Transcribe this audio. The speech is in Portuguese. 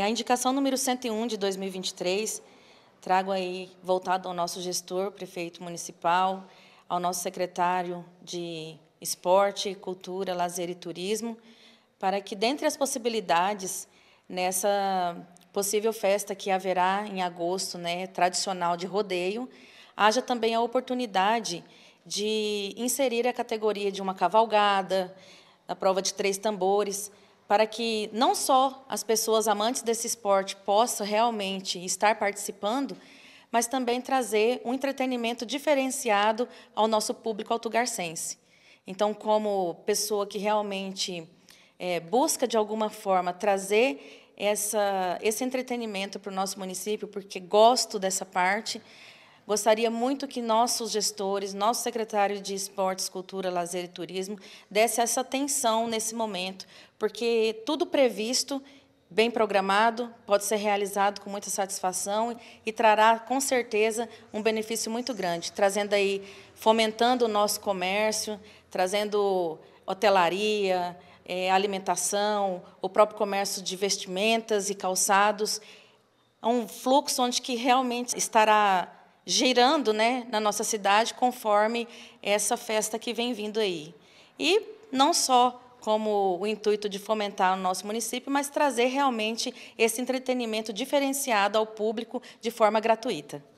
A indicação número 101 de 2023, trago aí voltado ao nosso gestor, prefeito municipal, ao nosso secretário de Esporte, Cultura, Lazer e Turismo, para que, dentre as possibilidades, nessa possível festa que haverá em agosto, né, tradicional de rodeio, haja também a oportunidade de inserir a categoria de uma cavalgada, a prova de três tambores, para que não só as pessoas amantes desse esporte possam realmente estar participando, mas também trazer um entretenimento diferenciado ao nosso público altugarcense. Então, como pessoa que realmente é, busca, de alguma forma, trazer essa, esse entretenimento para o nosso município, porque gosto dessa parte, Gostaria muito que nossos gestores, nosso secretário de Esportes, Cultura, Lazer e Turismo, desse essa atenção nesse momento, porque tudo previsto, bem programado, pode ser realizado com muita satisfação e trará, com certeza, um benefício muito grande, trazendo aí, fomentando o nosso comércio, trazendo hotelaria, é, alimentação, o próprio comércio de vestimentas e calçados, é um fluxo onde que realmente estará girando né, na nossa cidade conforme essa festa que vem vindo aí. E não só como o intuito de fomentar o nosso município, mas trazer realmente esse entretenimento diferenciado ao público de forma gratuita.